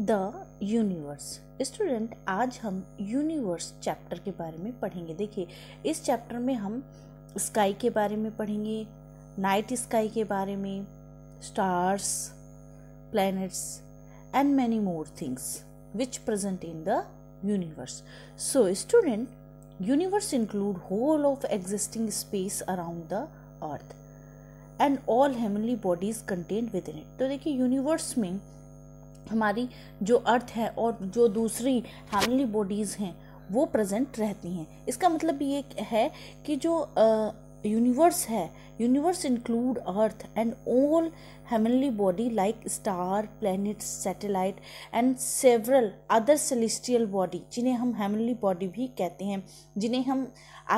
the universe student आज हम universe chapter के बारे में पढ़ेंगे देखिए इस चैप्टर में हम स्काई के बारे में पढ़ेंगे नाइट स्काई के बारे में stars planets and many more things which present in the universe so student universe include whole of existing space around the earth and all heavenly bodies content within it तो देखिए universe में हमारी जो अर्थ है और जो दूसरी हेमली bodies हैं वो प्रेजेंट रहती हैं इसका मतलब ये है कि जो यूनिवर्स है universe include earth and all heavenly body like star planet satellite and several other celestial body जिन्हें हम हेमनली बॉडी भी कहते हैं जिन्हें हम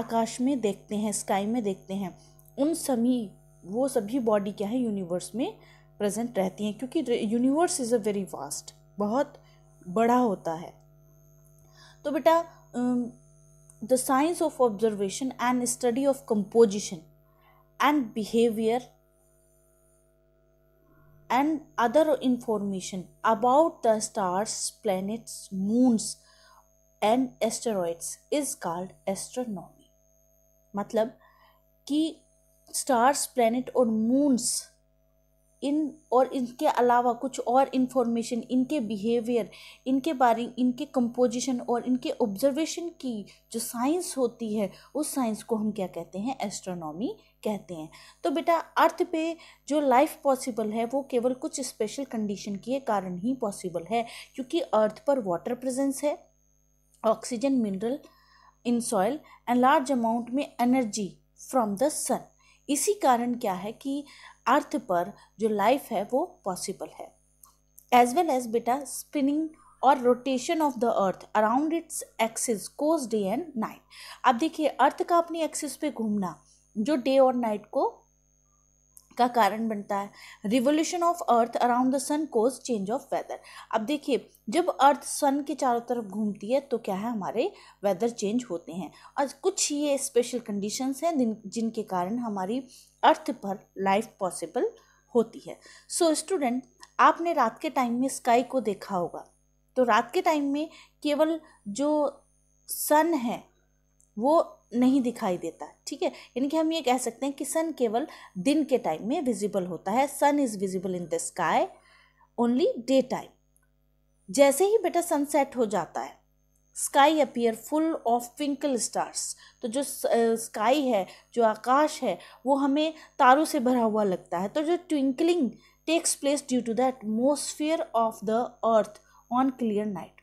आकाश में देखते हैं स्काई में देखते हैं उन सभी वो सभी बॉडी क्या है यूनिवर्स में प्रेजेंट रहती हैं क्योंकि universe is a very vast बहुत बड़ा होता है तो बेटा the science of observation and study of composition and behaviour and other information about the stars planets moons and asteroids is called astronomy मतलब कि स्टार्स प्लैनेट और मून्स इन और इनके अलावा कुछ और इन्फॉर्मेशन इनके बिहेवियर इनके बारे इनके कंपोजिशन और इनके ऑब्जर्वेशन की जो साइंस होती है उस साइंस को हम क्या कहते हैं एस्ट्रोनॉमी कहते हैं तो बेटा अर्थ पे जो लाइफ पॉसिबल है वो केवल कुछ स्पेशल कंडीशन के कारण ही पॉसिबल है क्योंकि अर्थ पर वाटर प्रेजेंस है oxygen mineral in soil and large amount में एनर्जी फ्रॉम द सन इसी कारण क्या है कि अर्थ पर जो लाइफ है वो पॉसिबल है एज वेल एज बेटा स्पिनिंग और rotation of the earth around its axis causes day and night अब देखिए अर्थ का अपनी एक्सिस पे घूमना जो डे और नाइट को का कारण बनता है revolution of earth around the sun causes change of weather अब देखिए जब अर्थ सन के चारों तरफ घूमती है तो क्या है हमारे वेदर चेंज होते हैं और कुछ ये स्पेशल कंडीशंस हैं जिनके कारण हमारी अर्थ पर लाइफ पॉसिबल होती है सो so, स्टूडेंट आपने रात के टाइम में स्काई को देखा होगा तो रात के टाइम में केवल जो सन है वो नहीं दिखाई देता ठीक है यानी कि हम ये कह सकते हैं कि सन केवल दिन के टाइम में विजिबल होता है sun is visible in the sky only day time जैसे ही बेटा सनसेट हो जाता है sky appear full of twinkle stars तो जो स्काई है जो आकाश है वो हमें तारों से भरा हुआ लगता है तो जो twinkling takes place due to the atmosphere of the earth on clear night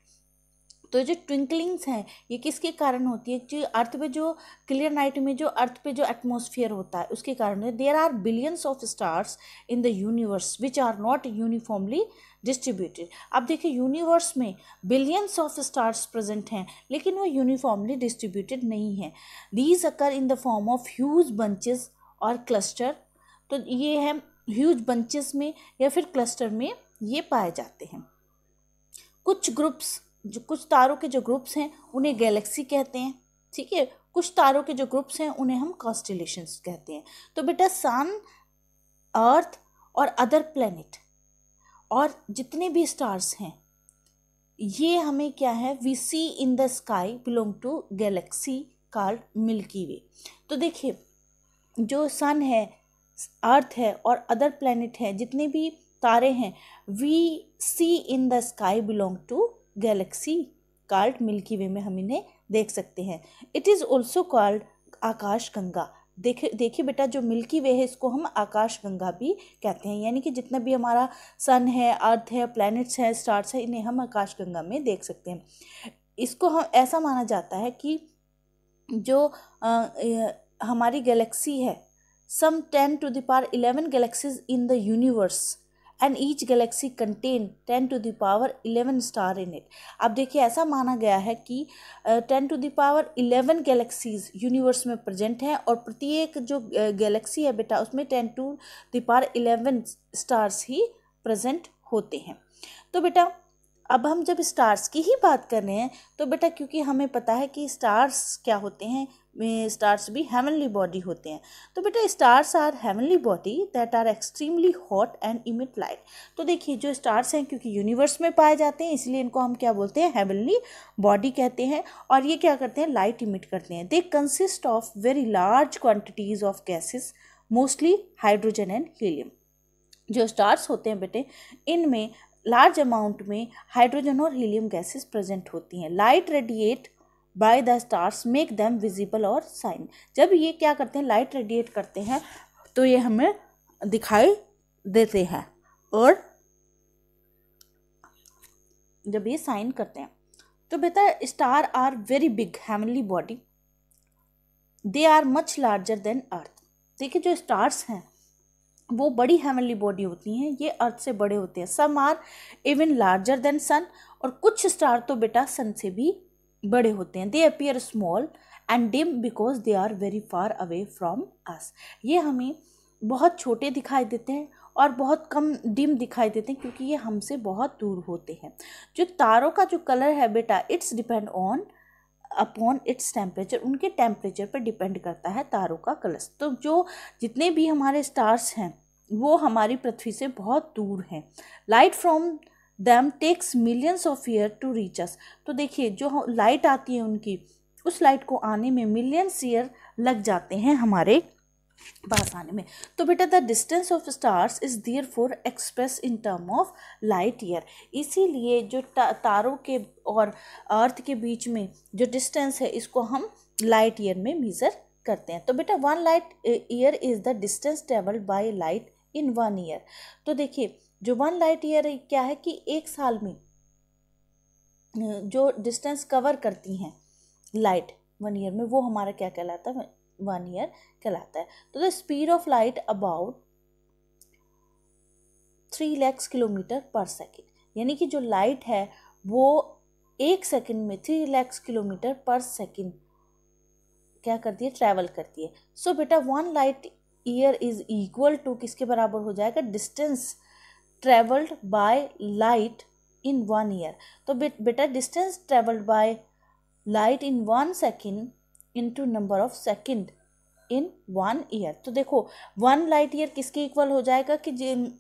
तो जो ट्विंकलिंग्स हैं ये किसके कारण होती है जो अर्थ पे जो क्लियर नाइट में जो अर्थ पे जो एटमोसफियर होता है उसके कारण there are billions of stars in the universe which are not uniformly distributed अब देखिए यूनिवर्स में बिलियंस ऑफ स्टार्स प्रेजेंट हैं लेकिन वो यूनिफॉर्मली डिस्ट्रीब्यूटेड नहीं है these occur in the form of huge bunches और क्लस्टर तो ये है ह्यूज बंचेस में या फिर क्लस्टर में ये पाए जाते हैं कुछ ग्रुप्स जो कुछ तारों के जो ग्रुप्स हैं उन्हें गैलेक्सी कहते हैं ठीक है कुछ तारों के जो ग्रुप्स हैं उन्हें हम कॉन्स्टिलेशन कहते हैं तो बेटा सन अर्थ और अदर प्लेनेट और जितने भी स्टार्स हैं ये हमें क्या है we see in the sky belong to galaxy called Milky Way तो देखिए जो सन है अर्थ है और अदर प्लानट हैं जितने भी तारे हैं we see in the sky belong to galaxy called Milky Way में हम इन्हें देख सकते हैं it is also called Akash Ganga देखे देखिए बेटा जो मिल्की वे है इसको हम आकाश गंगा भी कहते हैं यानी कि जितना भी हमारा सन है अर्थ है प्लैनेट्स हैं स्टार्स हैं इन्हें हम आकाश गंगा में देख सकते हैं इसको हम ऐसा माना जाता है कि जो आ, हमारी गैलेक्सी है some ten to power eleven galaxies in the universe and each galaxy contain ten to the power eleven star in it अब देखिए ऐसा माना गया है कि ten to the power eleven galaxies universe में प्रेजेंट हैं और प्रत्येक जो गैलेक्सी है बेटा उसमें ten to the power eleven stars ही प्रेजेंट होते हैं तो बेटा अब हम जब स्टार्स की ही बात कर रहे हैं तो बेटा क्योंकि हमें पता है कि स्टार्स क्या होते हैं में स्टार्स भी हेवनली बॉडी होते हैं तो बेटा stars are heavenly body that are extremely hot and emit light तो देखिए जो स्टार्स हैं क्योंकि यूनिवर्स में पाए जाते हैं इसलिए इनको हम क्या बोलते हैं हेवनली बॉडी कहते हैं और ये क्या करते हैं लाइट इमिट करते हैं they consist of very large quantities of gases mostly hydrogen and helium जो स्टार्स होते हैं बेटे इनमें लार्ज अमाउंट में हाइड्रोजन और हीलियम गैसेस प्रेजेंट होती हैं light radiate by the stars make them visible और साइन जब ये क्या करते हैं लाइट रेडिएट करते हैं तो ये हमें दिखाई देते हैं और जब ये साइन करते हैं तो बेटा star are very big heavenly body they are much larger than earth देखिए जो स्टार्स हैं वो बड़ी हेमनली बॉडी होती हैं ये अर्थ से बड़े होते हैं some are even larger than sun और कुछ स्टार तो बेटा सन से भी बड़े होते हैं they appear small and dim because they are very far away from us ये हमें बहुत छोटे दिखाई देते हैं और बहुत कम डिम दिखाई देते हैं क्योंकि ये हमसे बहुत दूर होते हैं जो तारों का जो कलर है बेटा it's depend on upon its temperature उनके टेम्परेचर पर डिपेंड करता है तारों का कलर तो जो जितने भी हमारे स्टार्स हैं वो हमारी पृथ्वी से बहुत दूर हैं light from them takes millions of year to reach us तो देखिए जो लाइट आती है उनकी उस लाइट को आने में मिलियंस ईयर लग जाते हैं हमारे पास आने में तो बेटा the distance of stars is therefore express in term of light year इसीलिए जो तारों के और अर्थ के बीच में जो डिस्टेंस है इसको हम लाइट ईयर में मेज़र करते हैं तो बेटा one light year is the distance travelled by light in one year तो देखिए जो वन लाइट ईयर क्या है कि एक साल में जो डिस्टेंस कवर करती हैं लाइट वन ईयर में वो हमारा क्या कहलाता है वन ईयर कहलाता है तो the speed of light about three lakhs kilometre per second यानी कि जो लाइट है वो एक सेकेंड में three lakhs kilometre per second क्या करती है ट्रैवल करती है सो so, बेटा one light year is equal to किसके बराबर हो जाएगा distance travelled by light in one year तो बेटा distance travelled by light in one second to number of second in one year तो देखो वन लाइट ईयर किसके इक्वल हो जाएगा कि जिन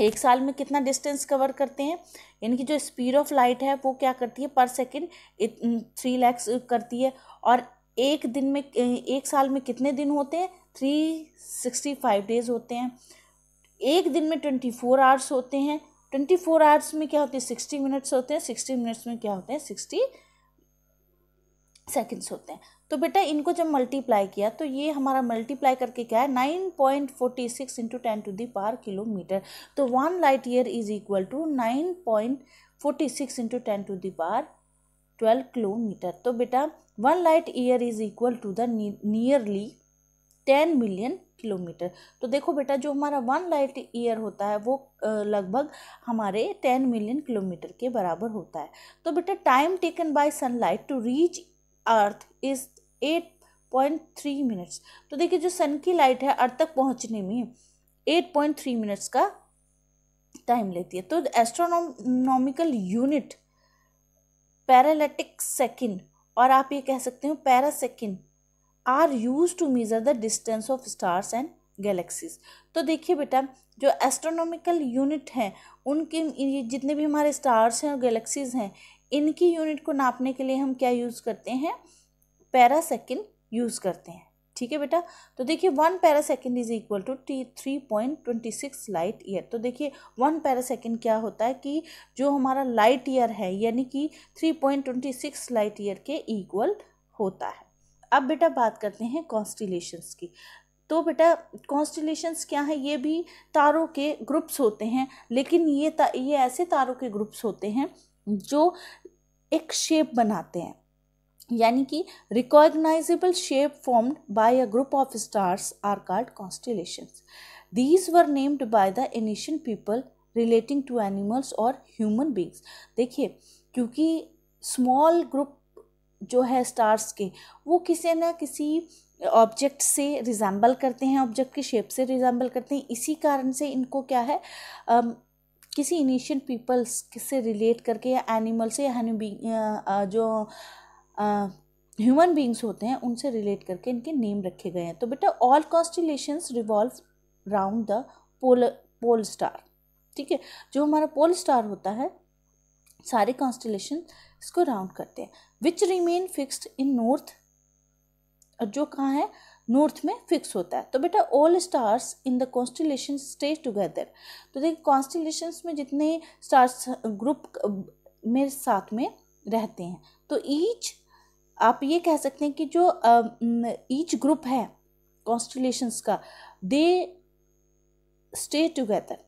एक साल में कितना डिस्टेंस कवर करते हैं इनकी जो स्पीड ऑफ लाइट है वो क्या करती है पर सेकेंड थ्री लैक्स करती है और एक दिन में एक साल में कितने दिन होते हैं थ्री सिक्सटी फाइव डेज होते हैं एक दिन में ट्वेंटी फोर आवर्स होते हैं ट्वेंटी फोर आवर्स में क्या होते हैं सिक्सटी मिनट्स होते हैं सिक्सटी मिनट्स में क्या होते हैं सिक्सटी सेकेंड्स होते हैं तो बेटा इनको जब मल्टीप्लाई किया तो ये हमारा मल्टीप्लाई करके क्या है nine point forty six into ten to the power kilometre तो one light year is equal to nine point forty six into ten to the power twelve kilometre तो बेटा one light year is equal to the nearly ten million kilometre तो देखो बेटा जो हमारा one light year होता है वो लगभग हमारे टेन मिलियन किलोमीटर के बराबर होता है तो बेटा time taken by sunlight to reach earth is eight point three minutes तो देखिए जो सन की लाइट है अर्थ तक पहुंचने में एट पॉइंट थ्री मिनट्स का टाइम लेती है तो एस्ट्रोनोमिकल यूनिट पैरालेटिक सेकेंड और आप ये कह सकते हो parsec are use to measure the distance of stars and galaxies तो देखिए बेटा जो एस्ट्रोनॉमिकल यूनिट हैं उनके जितने भी हमारे स्टार्स हैं और गैलेक्सीज हैं इनकी यूनिट को नापने के लिए हम क्या यूज़ करते हैं पैरासेकेंड यूज़ करते हैं ठीक है बेटा तो देखिए one parsec is equal to T three point twenty six light year तो देखिए वन पैरासेकेंड क्या होता है कि जो हमारा लाइट ईयर है यानी कि three point twenty six light year के इक्वल होता है अब बेटा बात करते हैं कॉन्स्टिलेशंस की तो बेटा कॉन्स्टिलेशंस क्या है ये भी तारों के ग्रुप्स होते हैं लेकिन ये ता, ये ऐसे तारों के ग्रुप्स होते हैं जो एक शेप बनाते हैं यानी कि recognizable shape formed by a group of stars are called constellations these were named by the ancient people relating to animals और ह्यूमन बींग्स देखिए क्योंकि स्मॉल ग्रुप जो है स्टार्स के वो किसी न किसी ऑब्जेक्ट से रिजेंबल करते हैं ऑब्जेक्ट के शेप से रिजेंबल करते हैं इसी कारण से इनको क्या है um, किसी इनिशियन पीपल्स से रिलेट करके या एनिमल से या जो ह्यूमन बींग्स होते हैं उनसे रिलेट करके इनके नेम रखे गए हैं तो बेटा all constellations revolve round the pole pole star ठीक है जो हमारा पोल स्टार होता है सारे कॉन्स्टलेशन इसको राउंड करते हैं which remain fixed in north और जो कहाँ है नॉर्थ में फिक्स होता है तो बेटा all stars in the constellation stay together तो देखिए कॉन्स्टिलेशन में जितने स्टार्स ग्रुप मेरे साथ में रहते हैं तो ईच आप ये कह सकते हैं कि जो ईच ग्रुप है कॉन्स्टिलेशंस का दे स्टे टुगेदर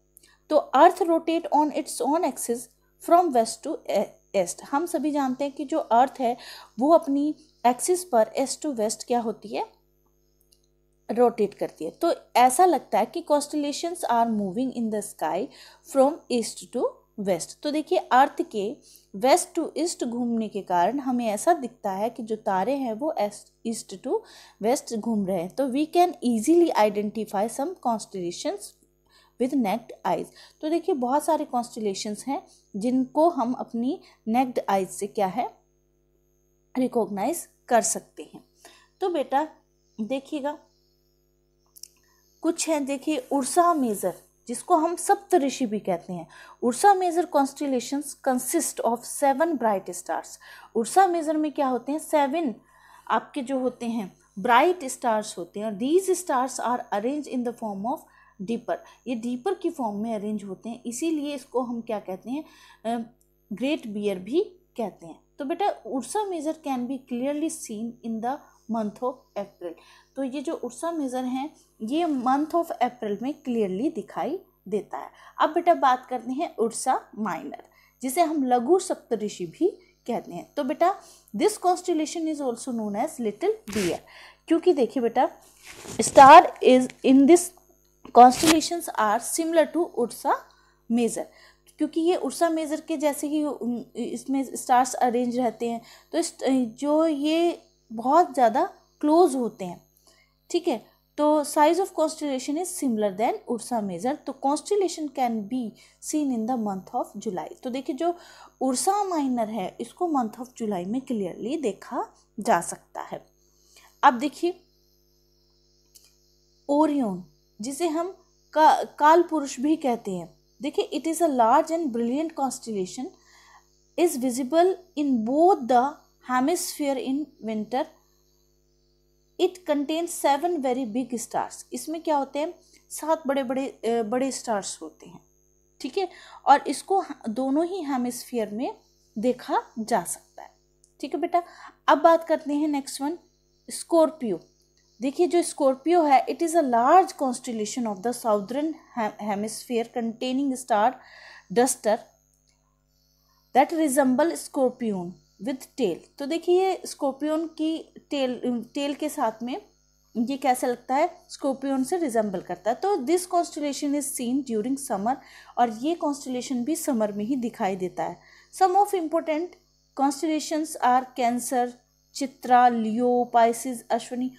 तो earth rotate on its on axis from west to east हम सभी जानते हैं कि जो अर्थ है वो अपनी एक्सिस पर ईस्ट टू वेस्ट क्या होती है रोटेट करती है तो ऐसा लगता है कि constellations are moving in the sky from east to west तो देखिए अर्थ के वेस्ट टू ईस्ट घूमने के कारण हमें ऐसा दिखता है कि जो तारे हैं वो ईस्ट टू वेस्ट घूम रहे हैं तो we can easily identify some constellations with naked eyes तो देखिए बहुत सारे कॉन्स्टिलेशन हैं जिनको हम अपनी नेक्ड आइज से क्या है रिकॉग्नाइज कर सकते हैं तो बेटा देखिएगा कुछ है देखिए उर्सा मेजर जिसको हम सप्त ऋषि भी कहते हैं Ursa Major constellation consist of seven bright stars Ursa Major में क्या होते हैं सेवन आपके जो होते हैं ब्राइट स्टार्स होते हैं और these stars are arrange in the form of dipper ये डीपर की फॉर्म में अरेंज होते हैं इसीलिए इसको हम क्या कहते हैं ग्रेट बियर भी कहते हैं तो बेटा Ursa Major can be clearly seen in the month of April तो ये जो उर्सा मेजर हैं ये मंथ ऑफ अप्रैल में क्लियरली दिखाई देता है अब बेटा बात करते हैं उर्सा माइनर जिसे हम लघु सप्तऋषि भी कहते हैं तो बेटा this constellation is also known as little bear क्योंकि देखिए बेटा star is in this constellations are similar to Ursa Major क्योंकि ये उर्सा मेजर के जैसे ही इसमें स्टार्स अरेंज रहते हैं तो इस जो ये बहुत ज़्यादा क्लोज होते हैं ठीक है तो size of constellation is similar then Ursa Major तो constellation can be seen in the month of July तो देखिए जो उर्सा माइनर है इसको मंथ ऑफ जुलाई में क्लियरली देखा जा सकता है अब देखिए ओरियन जिसे हम का, काल पुरुष भी कहते हैं देखिए it is a large and brilliant constellation is visible in both the hemisphere in winter it contain seven very big stars इसमें क्या होते हैं सात बड़े बड़े बड़े स्टार्स होते हैं ठीक है और इसको दोनों ही हेमिस्फीयर में देखा जा सकता है ठीक है बेटा अब बात करते हैं नेक्स्ट वन स्कॉर्पियो देखिए जो स्कॉर्पियो है it is a large constellation of the southern hemisphere containing star cluster that resemble scorpion with tail तो देखिए ये स्कॉर्पियोन की टेल टेल के साथ में ये कैसा लगता है स्कॉर्पियोन से रिजेंबल करता है तो this constellation is seen during summer और ये कॉन्स्टिलेशन भी समर में ही दिखाई देता है some of important constellations are Cancer Chitra Leo Pisces Ashwani